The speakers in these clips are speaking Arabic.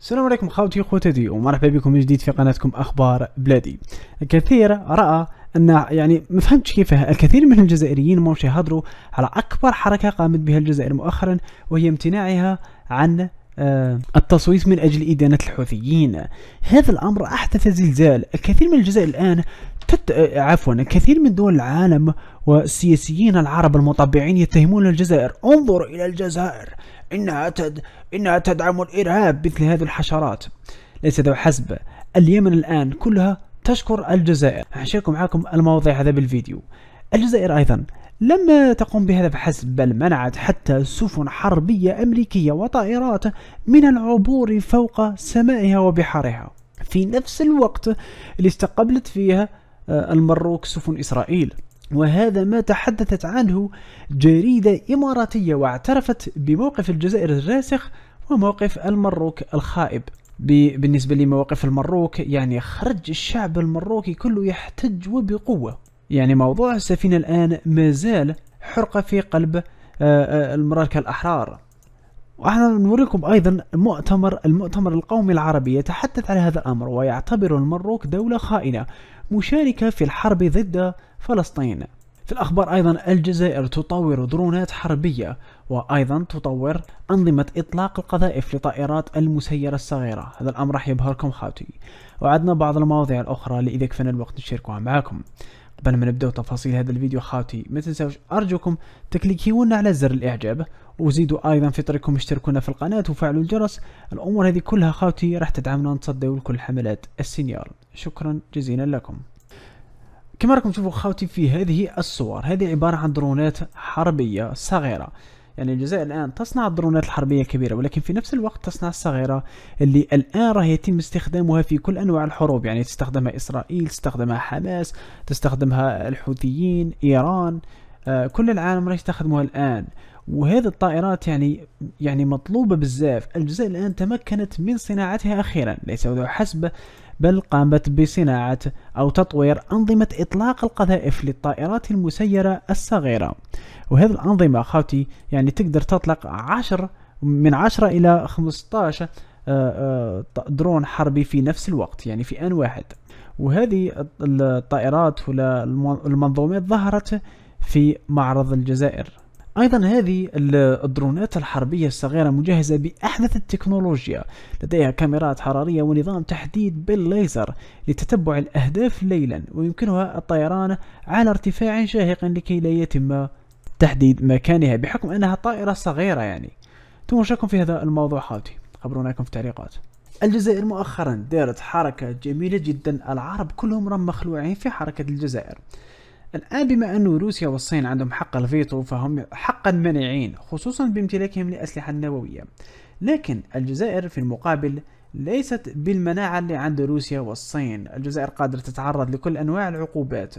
السلام عليكم خاوتي خوتتي ومرحبا بكم من جديد في قناتكم اخبار بلادي الكثير راى ان يعني ما فهمتش كيفاه الكثير من الجزائريين ماوش يهضروا على اكبر حركه قامت بها الجزائر مؤخرا وهي امتناعها عن آه، التصويت من أجل إدانة الحوثيين هذا الأمر أحدث زلزال الكثير من الجزائر الآن تت... آه، عفوا كثير من دول العالم والسياسيين العرب المطبعين يتهمون الجزائر انظر إلى الجزائر إنها, تد... إنها تدعم الإرهاب مثل هذه الحشرات ليس ذو حسب اليمن الآن كلها تشكر الجزائر هشارككم معكم المواضيع هذا بالفيديو الجزائر أيضا لم تقم بهذا فحسب بل منعت حتى سفن حربية أمريكية وطائرات من العبور فوق سمائها وبحارها في نفس الوقت اللي استقبلت فيها آه، المروك سفن إسرائيل وهذا ما تحدثت عنه جريدة إماراتية واعترفت بموقف الجزائر الراسخ وموقف المروك الخائب بالنسبة لمواقف المروك يعني خرج الشعب المروكي كله يحتج وبقوة يعني موضوع السفينة الآن ما زال حرقة في قلب آه، آه، المراركة الأحرار وأحنا نوريكم أيضا مؤتمر المؤتمر القومي العربي يتحدث على هذا الأمر ويعتبر المروك دولة خائنة مشاركة في الحرب ضد فلسطين في الأخبار أيضا الجزائر تطور درونات حربية وأيضا تطور أنظمة إطلاق القذائف لطائرات المسيرة الصغيرة هذا الأمر راح يبهركم خاوتي وعدنا بعض المواضيع الأخرى اللي إذا الوقت نشاركها معكم قبل ما نبدأ تفاصيل هذا الفيديو خاوتي ما تنساوش أرجوكم تكليكيونا على زر الإعجاب وزيدوا أيضا في طريقكم اشتركونا في القناة وفعلوا الجرس الأمور هذه كلها خاوتي راح تدعمنا نتصدوا لكل حملات السينيور شكرا جزيلا لكم كما راكم تشوفوا خاوتي في هذه الصور هذه عبارة عن درونات حربية صغيرة يعني الجزائر الآن تصنع الدرونات الحربية الكبيرة ولكن في نفس الوقت تصنع الصغيرة اللي الآن راه يتم استخدامها في كل أنواع الحروب يعني تستخدمها إسرائيل تستخدمها حماس تستخدمها الحوثيين إيران آه كل العالم راه يستخدمها الآن وهذه الطائرات يعني يعني مطلوبة بزاف الجزائر الآن تمكنت من صناعتها أخيرا ليس حسب بل قامت بصناعة أو تطوير أنظمة إطلاق القذائف للطائرات المسيرة الصغيرة وهذه الأنظمة خاوتي يعني تقدر تطلق عشر من عشرة إلى خمسطاشر آه، آه، درون حربي في نفس الوقت يعني في آن واحد وهذه الطائرات والمنظومات ظهرت في معرض الجزائر أيضا هذه الدرونات الحربية الصغيرة مجهزة بأحدث التكنولوجيا لديها كاميرات حرارية ونظام تحديد بالليزر لتتبع الأهداف ليلا ويمكنها الطيران على ارتفاع شاهق لكي لا يتم تحديد مكانها بحكم أنها طائرة صغيرة يعني تم شكم في هذا الموضوع حاولتي خبروناكم في التعليقات الجزائر مؤخرا دارت حركة جميلة جدا العرب كلهم رم مخلوعين في حركة الجزائر الآن بما أن روسيا والصين عندهم حق الفيتو فهم حقا مانعين خصوصا بامتلاكهم لأسلحة نووية لكن الجزائر في المقابل ليست بالمناعة اللي عند روسيا والصين الجزائر قادرة تتعرض لكل أنواع العقوبات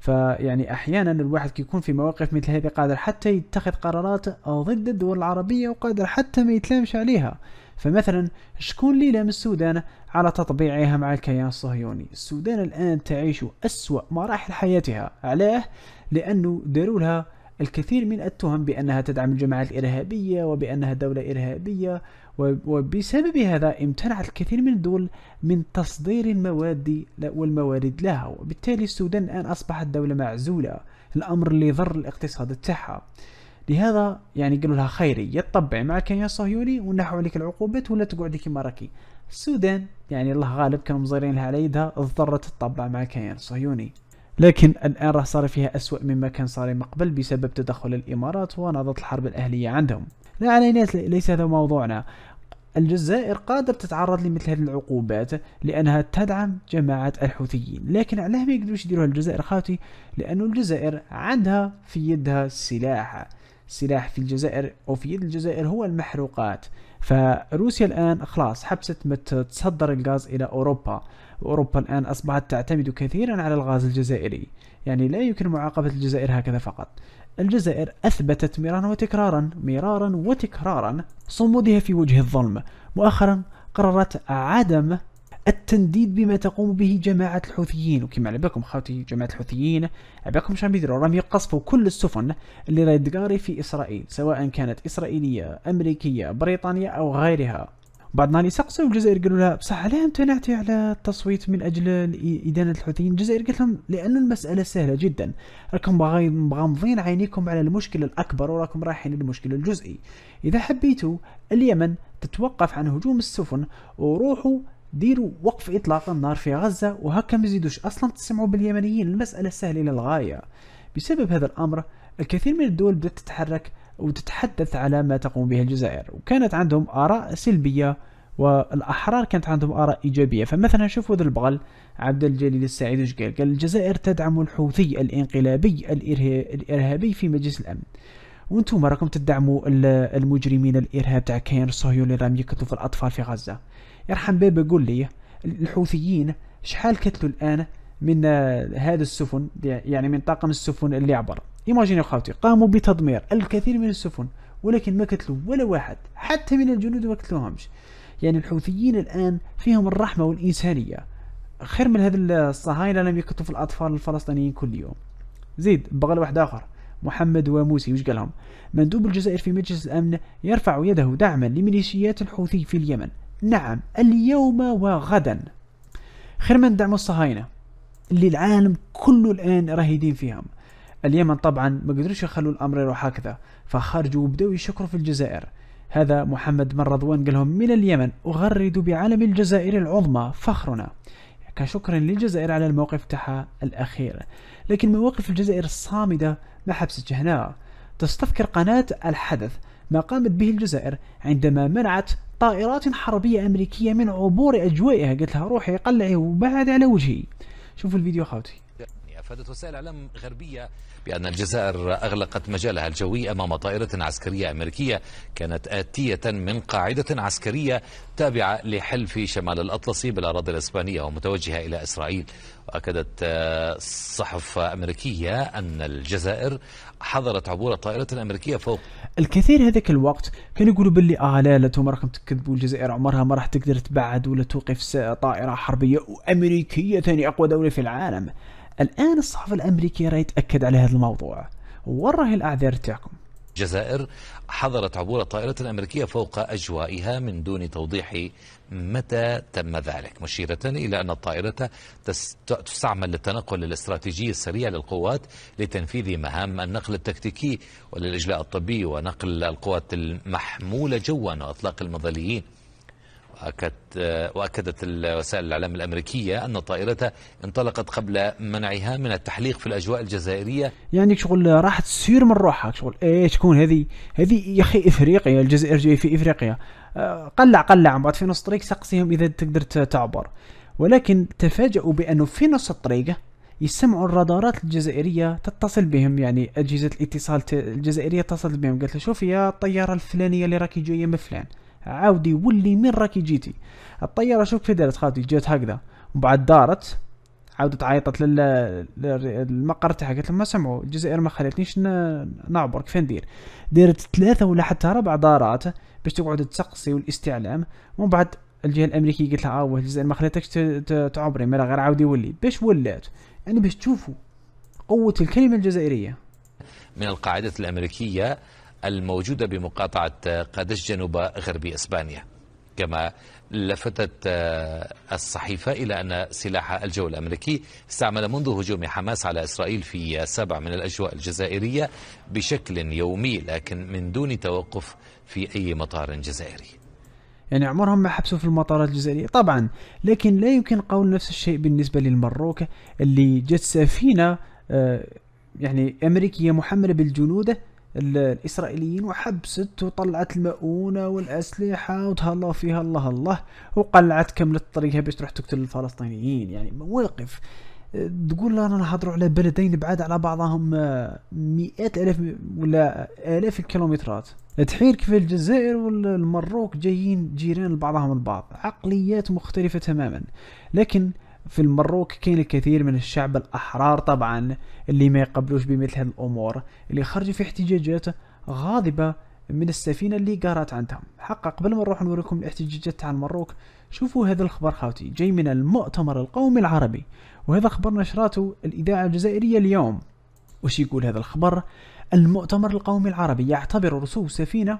فيعني احيانا الواحد كيكون في مواقف مثل هذه قادر حتى يتخذ قرارات ضد الدول العربيه وقادر حتى ما يتلامش عليها فمثلا شكون اللي لام السودان على تطبيعها مع الكيان الصهيوني السودان الآن تعيش أسوأ مراحل حياتها علاه لأنه داروا لها الكثير من التهم بأنها تدعم الجماعات الإرهابية وبأنها دولة إرهابية وبسبب هذا امتنعت الكثير من الدول من تصدير المواد والموارد لها وبالتالي السودان الآن أصبحت دولة معزولة الأمر اللي ضر الاقتصاد تاعها لهذا يعني قالوا لها خيري يا تطبعي مع الكيان الصهيوني ونحو عليك العقوبات ولا تقعدي كما راكي السودان يعني الله غالب كانوا مزيرين لها على يدها اضطرت تطبع مع الكيان الصهيوني لكن الآن راه صار فيها أسوأ مما كان صار من قبل بسبب تدخل الإمارات ونهضة الحرب الأهلية عندهم لا علينا ليس هذا موضوعنا الجزائر قادر تتعرض لمثل هذه العقوبات لأنها تدعم جماعة الحوثيين لكن علاه ما يقدروش يديروها الجزائر خاوتي لانه الجزائر عندها في يدها السلاح سلاح في الجزائر أو في يد الجزائر هو المحروقات فروسيا الآن خلاص حبست ما تصدر الغاز إلى أوروبا وأوروبا الآن أصبحت تعتمد كثيرا على الغاز الجزائري يعني لا يمكن معاقبة الجزائر هكذا فقط الجزائر أثبتت مرارا وتكرارا مرارا وتكرارا صمودها في وجه الظلم مؤخرا قررت عدم التنديد بما تقوم به جماعة الحوثيين وكما على بالكم خاوتي جماعة الحوثيين على بالكم شنو يديروا راهم يقصفوا كل السفن اللي راهي تقاري في إسرائيل سواء كانت إسرائيلية أمريكية بريطانية أو غيرها بعض الناس سقسوا الجزائر قالوا لها بصح علاه امتنعتي على التصويت من اجل ادانه الحوثيين الجزائر قالت لهم لان المساله سهله جدا راكم مغمضين عينيكم على المشكلة الاكبر وراكم رايحين للمشكلة الجزئي اذا حبيتوا اليمن تتوقف عن هجوم السفن وروحوا ديروا وقف اطلاق النار في غزه وهكا مزيدوش اصلا تسمعوا باليمنيين المساله سهله للغاية بسبب هذا الامر الكثير من الدول بدات تتحرك وتتحدث على ما تقوم به الجزائر وكانت عندهم اراء سلبيه والاحرار كانت عندهم اراء ايجابيه فمثلا شوفوا ذا البغل عبد الجليل السعيد قال قال الجزائر تدعم الحوثي الانقلابي الارهابي في مجلس الامن وانتم راكم تدعموا المجرمين الارهاب تاع كاين الصهيوني اللي راهم يقتلوا في الاطفال في غزه يرحم بابا قول لي الحوثيين شحال قتلوا الان من آه، هذا السفن يعني من طاقم السفن اللي عبر ايماجيني خاوتي قاموا بتدمير الكثير من السفن ولكن ما قتلوا ولا واحد حتى من الجنود ما قتلوهمش يعني الحوثيين الان فيهم الرحمه والانسانيه خير من هذا الصهاينه لم يقتلوا في الاطفال الفلسطينيين كل يوم زيد بغى واحد اخر محمد وموسي وش قالهم مندوب الجزائر في مجلس الامن يرفع يده دعما لميليشيات الحوثي في اليمن نعم اليوم وغدا خير من دعم الصهاينة اللي العالم كله الآن رهيدين فيهم اليمن طبعا ما قدروش يخلوا الأمر يروح هكذا فخرجوا وبداو يشكروا في الجزائر هذا محمد بن رضوان قال لهم من اليمن أغرد بعلم الجزائر العظمى فخرنا يعني كشكرا للجزائر على الموقف تاعها الأخير لكن مواقف الجزائر الصامدة ما حبستش هنا تستذكر قناة الحدث ما قامت به الجزائر عندما منعت طائرات حربية أمريكية من عبور أجوائها قلت لها روحي قلعي وبعد على وجهي شوفوا الفيديو خاوتي أفادت وسائل إعلام غربية بأن الجزائر أغلقت مجالها الجوي أمام طائرة عسكرية أمريكية كانت آتية من قاعدة عسكرية تابعة لحلف شمال الأطلسي بالأراضي الإسبانية ومتوجهة إلى إسرائيل وأكدت آه، صحف أمريكية أن الجزائر حضرت عبور الطائره الامريكيه فوق الكثير هذاك الوقت كانوا يقولوا باللي آه لا لا توما راكم تكذبوا الجزائر عمرها ما راح تقدر تبعد ولا توقف طائرة حربية امريكيه ثاني أقوى دولة في العالم الآن الصحافة الأمريكية راه يتأكد على هذا الموضوع وراه الأعذار تاعكم الجزائر حظرت عبور الطائرة الأمريكية فوق أجوائها من دون توضيح متى تم ذلك مشيرة إلى أن الطائرة تستعمل للتنقل الاستراتيجي السريع للقوات لتنفيذ مهام النقل التكتيكي وللإجلاء الطبي ونقل القوات المحمولة جوا وإطلاق المظليين وأكدت وسائل الإعلام الأمريكية أن طائرتها انطلقت قبل منعها من التحليق في الأجواء الجزائرية يعني شغل راحت سير من روحها شغل إيه شكون هذه هذه يا أخي إفريقيا الجزائر جاي في إفريقيا آه، قلع قلع من بعد في نص الطريق سقسيهم إذا تقدر تعبر ولكن تفاجؤوا بأنه في نص الطريق يسمعوا الرادارات الجزائرية تتصل بهم يعني أجهزة الاتصال الجزائرية اتصلت بهم قالت له شوف يا الطيارة الفلانية اللي راكي جاية من فلان عاودي ولي من راكي جيتي الطياره شوف كيف دارت خالتي جات هكذا وبعد دارت عاودت عيطت للمقر تاعها قالت لهم ما سمعوا الجزائر ما خلتنيش نعبر كيف ندير دارت ثلاثه ولا حتى ربع دارات باش تقعد تسقسي والاستعلام ومن بعد الجهه الامريكيه قالت لها اه الجزائر ما خلاتكش تعبري ما غير عاودي ولي باش ولات يعني باش تشوفوا قوه الكلمه الجزائريه من القاعدة الأمريكية الموجودة بمقاطعة قادش جنوب غرب إسبانيا كما لفتت آه، الصحيفة إلى أن سلاح الجو الأمريكي استعمل منذ هجوم حماس على إسرائيل في سبع من الأجواء الجزائرية بشكل يومي لكن من دون توقف في أي مطار جزائري يعني عمرهم ما حبسوا في المطارات الجزائرية طبعا لكن لا يمكن قول نفس الشيء بالنسبة للمروك اللي جت سفينة آه، يعني أمريكية محملة بالجنود الاسرائيليين وحبست وطلعت المؤونه والاسلحه وتهلا فيها الله الله وقلعت كملت طريقها باش تروح تقتل الفلسطينيين يعني مواقف تقول لنا نهضروا على بلدين بعاد على بعضهم آه، مئات الاف ولا الاف الكيلومترات تحير كيف الجزائر والمروك جايين جيران لبعضهم البعض عقليات مختلفه تماما لكن في المروك كاين الكثير من الشعب الأحرار طبعا اللي ما يقبلوش بمثل هذه الأمور اللي خرجوا في احتجاجات غاضبة من السفينة اللي قارات عندهم حقا قبل ما نروح نوريكم الاحتجاجات تاع المروك شوفوا هذا الخبر خاوتي جاي من المؤتمر القومي العربي وهذا خبر نشراته الإذاعة الجزائرية اليوم وش يقول هذا الخبر المؤتمر القومي العربي يعتبر رسوب سفينة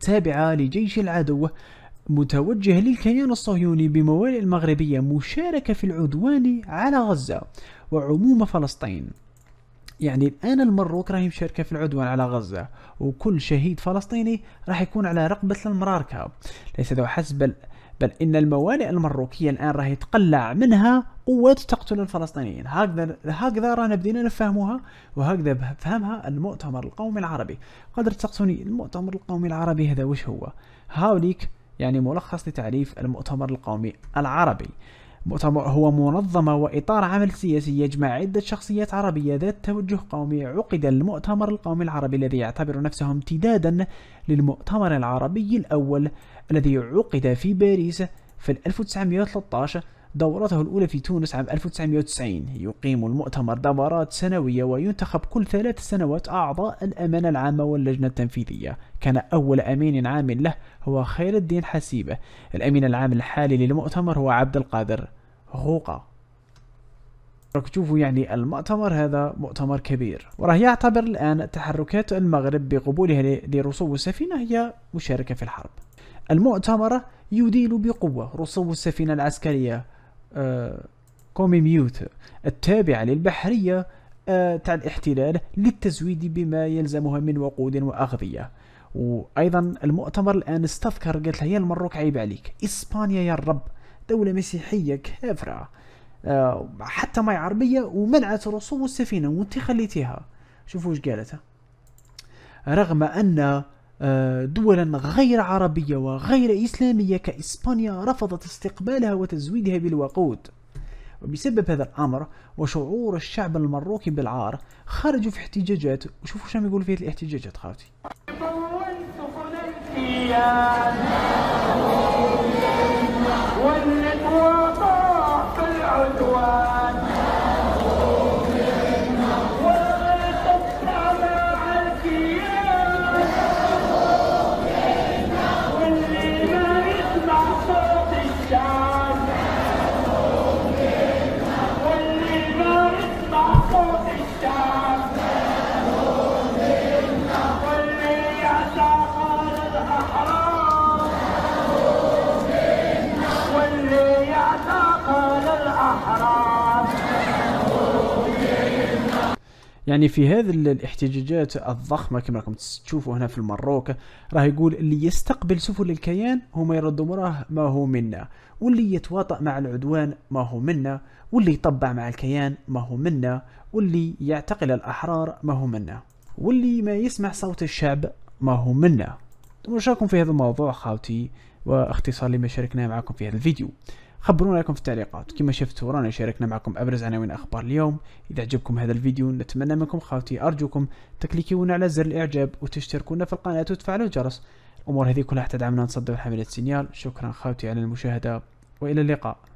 تابعة لجيش العدو متوجه للكيان الصهيوني بموالئ المغربية مشاركة في العدوان على غزة وعموم فلسطين يعني الآن المروك راهي مشاركة في العدوان على غزة وكل شهيد فلسطيني راح يكون على رقبة المراركة ليس ذو حسب بل إن الموانئ المروكية الآن راهي تقلع منها قوات تقتل الفلسطينيين هكذا هكذا رانا بدينا نفهموها وهكذا فهمها المؤتمر القومي العربي قدر تسقسوني المؤتمر القومي العربي هذا وش هو هاوليك يعني ملخص لتعريف المؤتمر القومي العربي مؤتمر هو منظمة وإطار عمل سياسي يجمع عدة شخصيات عربية ذات توجه قومي عقد المؤتمر القومي العربي الذي يعتبر نفسه امتدادا للمؤتمر العربي الأول الذي عقد في باريس في 1913 دورته الأولى في تونس عام 1990 يقيم المؤتمر دورات سنوية وينتخب كل ثلاث سنوات أعضاء الأمانة العامة واللجنة التنفيذية كان أول أمين عام له هو خير الدين حسيبة الأمين العام الحالي للمؤتمر هو عبد القادر غوقة راك تشوفوا يعني المؤتمر هذا مؤتمر كبير وراه يعتبر الآن تحركات المغرب بقبولها لرسوب السفينة هي مشاركة في الحرب المؤتمر يديل بقوة رسوب السفينة العسكرية آه، كوميميوت التابعة للبحرية آه، تاع الاحتلال للتزويد بما يلزمها من وقود وأغذية وأيضا المؤتمر الآن استذكر قالت لها يا المروك عيب عليك إسبانيا يا الرب دولة مسيحية كافرة آه، حتى ماي عربية ومنعت رسوم السفينة وانت خليتيها شوفوا ايش قالت رغم أن آه، دولا غير عربية وغير إسلامية كإسبانيا رفضت استقبالها وتزويدها بالوقود وبسبب هذا الأمر وشعور الشعب المروكي بالعار خرجوا في احتجاجات وشوفوا شو يقول في هذه الاحتجاجات خاوتي يعني في هذه الاحتجاجات الضخمه كما راكم تشوفوا هنا في المروك راه يقول اللي يستقبل سفن الكيان هما يردوا مراه ما هو منا واللي يتواطأ مع العدوان ما هو منا واللي يطبع مع الكيان ما هو منا واللي يعتقل الأحرار ما هو منا واللي ما يسمع صوت الشعب ما هو منا وشاكم في هذا الموضوع خاوتي واختصار لما شاركناه معكم في هذا الفيديو خبرونا لكم في التعليقات كما شفتوا رانا شاركنا معكم ابرز عناوين اخبار اليوم اذا عجبكم هذا الفيديو نتمنى منكم خاوتي ارجوكم تكليكيونا على زر الاعجاب وتشتركونا في القناه وتفعلوا الجرس الامور هذه كلها تدعمنا نصدر حمله سينيال شكرا خاوتي على المشاهده والى اللقاء